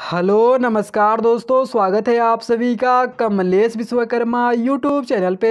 hello नमस्कार दोस्तों स्वागत है आप सभी का कमलेश विश्वकर्मा यूट्यूब चैनल पे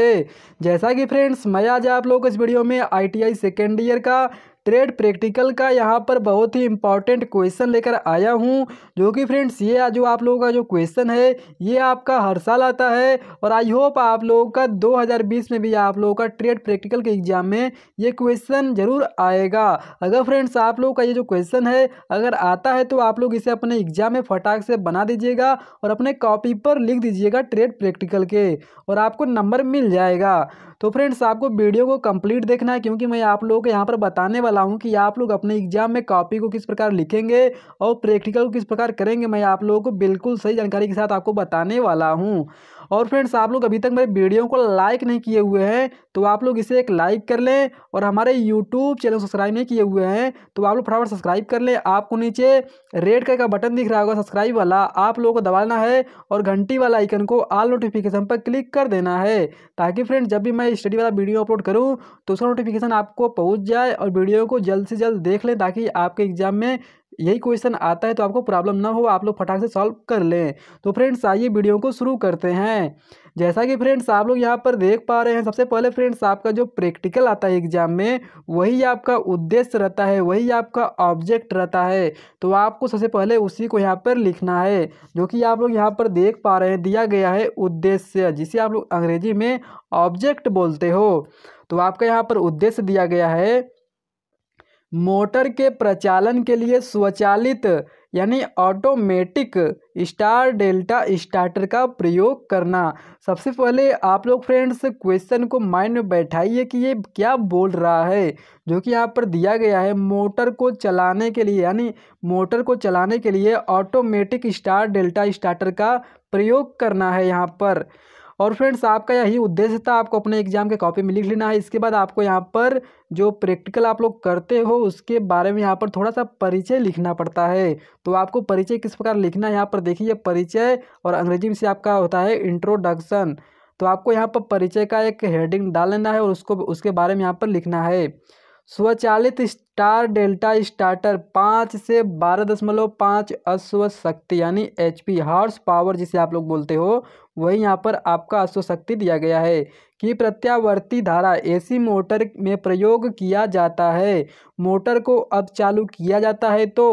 जैसा कि फ्रेंड्स मैं आज आप लोग इस वीडियो में आईटीआई सेकेंड ईयर का ट्रेड प्रैक्टिकल का यहाँ पर बहुत ही इंपॉर्टेंट क्वेश्चन लेकर आया हूँ जो कि फ्रेंड्स ये जो आप लोगों का जो क्वेश्चन है ये आपका हर साल आता है और आई होप आप लोगों का 2020 में भी आप लोगों का ट्रेड प्रैक्टिकल के एग्जाम में ये क्वेश्चन ज़रूर आएगा अगर फ्रेंड्स आप लोगों का ये जो क्वेश्चन है अगर आता है तो आप लोग इसे अपने एग्जाम में फटाक से बना दीजिएगा और अपने कॉपी पर लिख दीजिएगा ट्रेड प्रैक्टिकल के और आपको नंबर मिल जाएगा तो फ्रेंड्स आपको वीडियो को कंप्लीट देखना है क्योंकि मैं आप लोगों को यहाँ पर बताने वाला वाला हूँ कि आप लोग अपने एग्जाम में कॉपी को किस प्रकार लिखेंगे और प्रैक्टिकल को किस प्रकार करेंगे मैं आप लोगों को बिल्कुल सही जानकारी के साथ आपको बताने वाला हूँ और फ्रेंड्स आप लोग अभी तक मेरे वीडियो को लाइक नहीं किए हुए हैं तो आप लोग इसे एक लाइक कर लें और हमारे यूट्यूब चैनल सब्सक्राइब नहीं किए हुए हैं तो आप लोग फटाफट सब्सक्राइब कर लें आपको नीचे रेड कलर का बटन दिख रहा होगा सब्सक्राइब वाला आप लोगों को दबाना है और घंटी वाला आइकन को आल नोटिफिकेशन पर क्लिक कर देना है ताकि फ्रेंड्स जब भी मैं स्टडी वाला वीडियो अपलोड करूँ तो उसका नोटिफिकेशन आपको पहुँच जाए और वीडियो वीडियो को जल्द से जल्द देख लें ताकि आपके एग्जाम में यही क्वेश्चन आता है तो आपको प्रॉब्लम ना हो आप लोग फटाक से सॉल्व कर लें तो फ्रेंड्स आइए वीडियो को शुरू करते हैं जैसा कि फ्रेंड्स आप लोग यहाँ पर देख पा रहे हैं सबसे पहले फ्रेंड्स आपका जो प्रैक्टिकल आता है एग्जाम में वही आपका उद्देश्य रहता है वही आपका ऑब्जेक्ट रहता है तो आपको सबसे पहले उसी को यहाँ पर लिखना है जो कि आप लोग यहाँ पर देख पा रहे हैं दिया गया है उद्देश्य जिसे आप लोग अंग्रेजी में ऑब्जेक्ट बोलते हो तो आपका यहाँ पर उद्देश्य दिया गया है मोटर के प्रचालन के लिए स्वचालित यानी ऑटोमेटिक स्टार डेल्टा स्टार्टर का प्रयोग करना सबसे पहले आप लोग फ्रेंड्स क्वेश्चन को माइंड में बैठाइए कि ये क्या बोल रहा है जो कि यहाँ पर दिया गया है मोटर को चलाने के लिए यानी मोटर को चलाने के लिए ऑटोमेटिक स्टार डेल्टा स्टार्टर का प्रयोग करना है यहाँ पर और फ्रेंड्स आपका यही उद्देश्य था आपको अपने एग्जाम के कॉपी में लिख लेना है इसके बाद आपको यहाँ पर जो प्रैक्टिकल आप लोग करते हो उसके बारे में यहाँ पर थोड़ा सा परिचय लिखना पड़ता है तो आपको परिचय किस प्रकार लिखना है यहाँ पर देखिए परिचय और अंग्रेजी में से आपका होता है इंट्रोडक्शन तो आपको यहाँ पर परिचय का एक हेडिंग डाल लेना है और उसको उसके बारे में यहाँ पर लिखना है स्वचालित स्टार डेल्टा स्टार्टर पाँच से बारह दशमलव पाँच अश्व शक्ति यानी एच पी हॉर्स पावर जिसे आप लोग बोलते हो वही यहाँ पर आपका अश्व शक्ति दिया गया है कि प्रत्यावर्ती धारा एसी मोटर में प्रयोग किया जाता है मोटर को अब चालू किया जाता है तो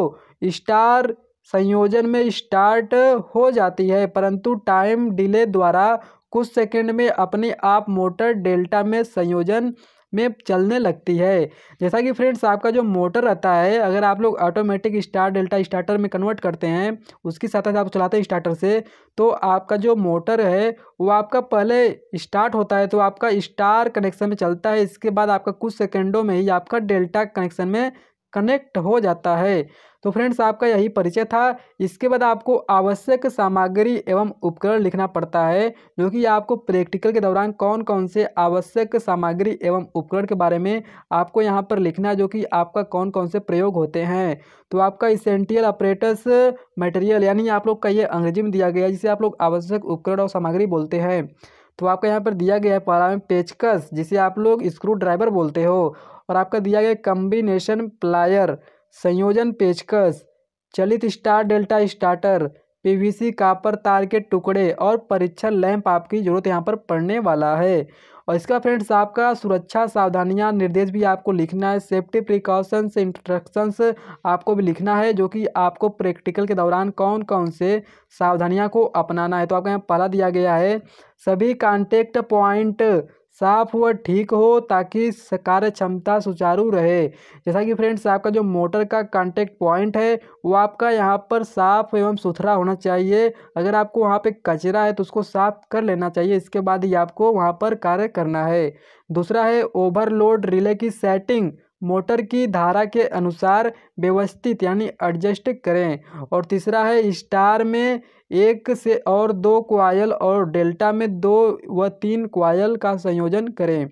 स्टार संयोजन में स्टार्ट हो जाती है परंतु टाइम डिले द्वारा कुछ सेकंड में अपने आप मोटर डेल्टा में संयोजन में चलने लगती है जैसा कि फ्रेंड्स आपका जो मोटर रहता है अगर आप लोग ऑटोमेटिक स्टार डेल्टा स्टार्टर में कन्वर्ट करते हैं उसके साथ साथ आप चलाते हैं स्टार्टर से तो आपका जो मोटर है वो आपका पहले स्टार्ट होता है तो आपका स्टार कनेक्शन में चलता है इसके बाद आपका कुछ सेकेंडों में ही आपका डेल्टा कनेक्शन में कनेक्ट हो जाता है तो फ्रेंड्स आपका यही परिचय था इसके बाद आपको आवश्यक सामग्री एवं उपकरण लिखना पड़ता है जो कि आपको प्रैक्टिकल के दौरान कौन कौन से आवश्यक सामग्री एवं उपकरण के बारे में आपको यहाँ पर लिखना है जो कि आपका कौन कौन से प्रयोग होते हैं तो आपका इसेंटियल ऑपरेटस मटेरियल यानी आप लोग का ये अंग्रेजी में दिया गया जिसे आप लोग आवश्यक उपकरण और सामग्री बोलते हैं तो आपका यहाँ पर दिया गया है पारा में पेचकस जिसे आप लोग स्क्रू ड्राइवर बोलते हो और आपका दिया गया कम्बिनेशन प्लायर संयोजन पेचकस चलित star delta starter PVC copper तार के टुकड़े और परीक्षण लैंप आपकी ज़रूरत यहाँ पर पड़ने वाला है और इसका फ्रेंड्स आपका सुरक्षा सावधानियाँ निर्देश भी आपको लिखना है सेफ्टी प्रिकॉशंस इंस्ट्रक्शंस आपको भी लिखना है जो कि आपको प्रैक्टिकल के दौरान कौन कौन से सावधानियाँ को अपनाना है तो आपका यहाँ पहला दिया गया है सभी कांटेक्ट पॉइंट साफ व ठीक हो ताकि कार्य क्षमता सुचारू रहे जैसा कि फ्रेंड्स आपका जो मोटर का कांटेक्ट पॉइंट है वो आपका यहाँ पर साफ एवं सुथरा होना चाहिए अगर आपको वहाँ पे कचरा है तो उसको साफ कर लेना चाहिए इसके बाद ही आपको वहाँ पर कार्य करना है दूसरा है ओवरलोड रिले की सेटिंग मोटर की धारा के अनुसार व्यवस्थित यानी एडजस्ट करें और तीसरा है स्टार में एक से और दो क्वायल और डेल्टा में दो व तीन क्वायल का संयोजन करें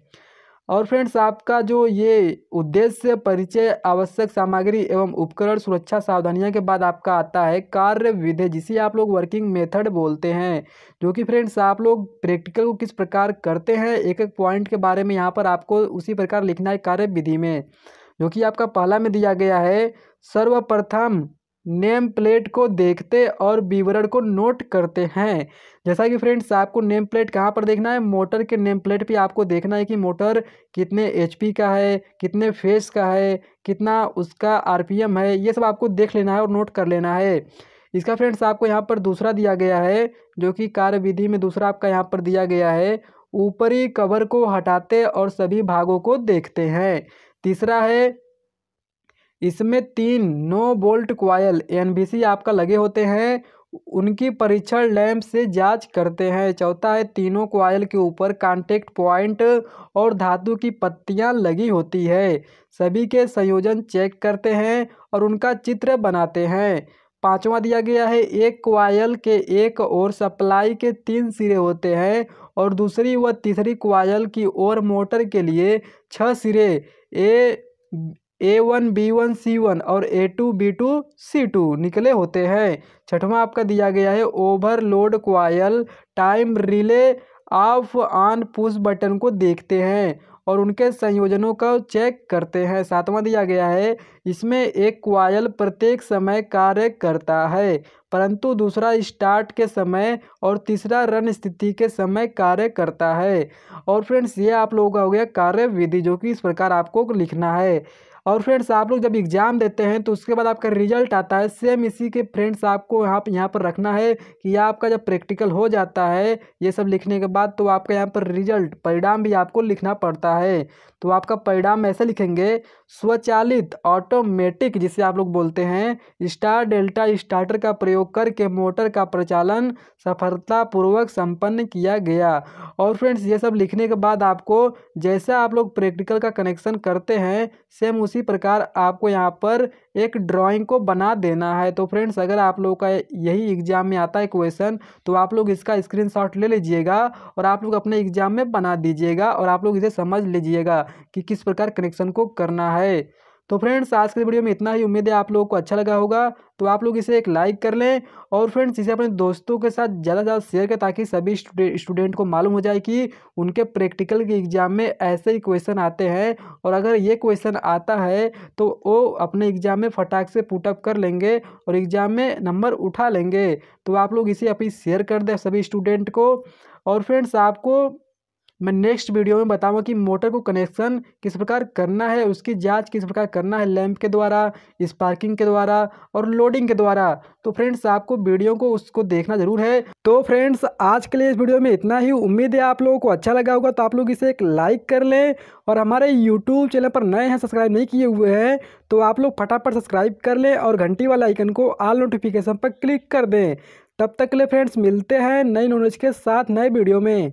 और फ्रेंड्स आपका जो ये उद्देश्य परिचय आवश्यक सामग्री एवं उपकरण सुरक्षा सावधानियां के बाद आपका आता है कार्य विधि जिसे आप लोग वर्किंग मेथड बोलते हैं जो कि फ्रेंड्स आप लोग प्रैक्टिकल को किस प्रकार करते हैं एक एक पॉइंट के बारे में यहाँ पर आपको उसी प्रकार लिखना है कार्य विधि में जो कि आपका पहला में दिया गया है सर्वप्रथम नेम प्लेट को देखते और विवरण को नोट करते हैं जैसा कि फ्रेंड्स आपको नेम प्लेट कहाँ पर देखना है मोटर के नेम प्लेट पे आपको देखना है कि मोटर कितने एचपी का है कितने फेस का है कितना उसका आरपीएम है ये सब आपको देख लेना है और नोट कर लेना है इसका फ्रेंड्स आपको यहाँ पर दूसरा दिया गया है जो कि कार्य विधि में दूसरा आपका यहाँ पर दिया गया है ऊपरी कवर को हटाते और सभी भागों को देखते हैं तीसरा है इसमें तीन नो बोल्ट क्वायल एनबीसी आपका लगे होते हैं उनकी परीक्षण लैंप से जांच करते हैं चौथा है तीनों क्वायल के ऊपर कांटेक्ट पॉइंट और धातु की पत्तियां लगी होती है सभी के संयोजन चेक करते हैं और उनका चित्र बनाते हैं पांचवा दिया गया है एक क्वायल के एक और सप्लाई के तीन सिरे होते हैं और दूसरी व तीसरी क्वायल की ओर मोटर के लिए छः सिरे A A one B one C one और A two B two C two निकले होते हैं छठवां आपका दिया गया है overload coil time relay off on push button को देखते हैं और उनके संयोजनों का चेक करते हैं सातवां दिया गया है इसमें एक क्वायल प्रत्येक समय कार्य करता है परंतु दूसरा स्टार्ट के समय और तीसरा रन स्थिति के समय कार्य करता है और फ्रेंड्स ये आप लोगों का हो गया कार्य विधि जो कि इस प्रकार आपको लिखना है और फ्रेंड्स आप लोग जब एग्ज़ाम देते हैं तो उसके बाद आपका रिजल्ट आता है सेम इसी के फ्रेंड्स आपको यहाँ पर यहाँ पर रखना है कि आपका जब प्रैक्टिकल हो जाता है ये सब लिखने के बाद तो आपका यहाँ पर रिजल्ट परिणाम भी आपको लिखना पड़ता है तो आपका परिणाम ऐसे लिखेंगे स्वचालित ऑटोमेटिक जिसे आप लोग बोलते हैं स्टार डेल्टा स्टार्टर का प्रयोग करके मोटर का प्रचालन सफलतापूर्वक संपन्न किया गया और फ्रेंड्स ये सब लिखने के बाद आपको जैसा आप लोग प्रैक्टिकल का कनेक्शन करते हैं सेम उस उसी प्रकार आपको यहाँ पर एक ड्राइंग को बना देना है तो फ्रेंड्स अगर आप लोगों का यही एग्ज़ाम में आता है क्वेश्चन तो आप लोग इसका स्क्रीनशॉट ले लीजिएगा और आप लोग अपने एग्ज़ाम में बना दीजिएगा और आप लोग इसे समझ लीजिएगा कि किस प्रकार कनेक्शन को करना है तो फ्रेंड्स आज के वीडियो में इतना ही उम्मीद है आप लोगों को अच्छा लगा होगा तो आप लोग इसे एक लाइक कर लें और फ्रेंड्स इसे अपने दोस्तों के साथ ज़्यादा से ज़्यादा शेयर करें ताकि सभी स्टूडेंट को मालूम हो जाए कि उनके प्रैक्टिकल के एग्ज़ाम में ऐसे ही क्वेश्चन आते हैं और अगर ये क्वेश्चन आता है तो वो अपने एग्ज़ाम में फटाक से पुटअप कर लेंगे और एग्ज़ाम में नंबर उठा लेंगे तो आप लोग इसे अपनी शेयर कर दें सभी स्टूडेंट को और फ्रेंड्स आपको मैं नेक्स्ट वीडियो में बताऊंगा कि मोटर को कनेक्शन किस प्रकार करना है उसकी जांच किस प्रकार करना है लैंप के द्वारा स्पार्किंग के द्वारा और लोडिंग के द्वारा तो फ्रेंड्स आपको वीडियो को उसको देखना ज़रूर है तो फ्रेंड्स आज के लिए इस वीडियो में इतना ही उम्मीद है आप लोगों को अच्छा लगा होगा तो आप लोग इसे एक लाइक कर लें और हमारे यूट्यूब चैनल पर नए हैं सब्सक्राइब नहीं किए हुए हैं तो आप लोग फटाफट सब्सक्राइब कर लें और घंटी वाला आइकन को आल नोटिफिकेशन पर क्लिक कर दें तब तक के लिए फ्रेंड्स मिलते हैं नई नॉलेज के साथ नए वीडियो में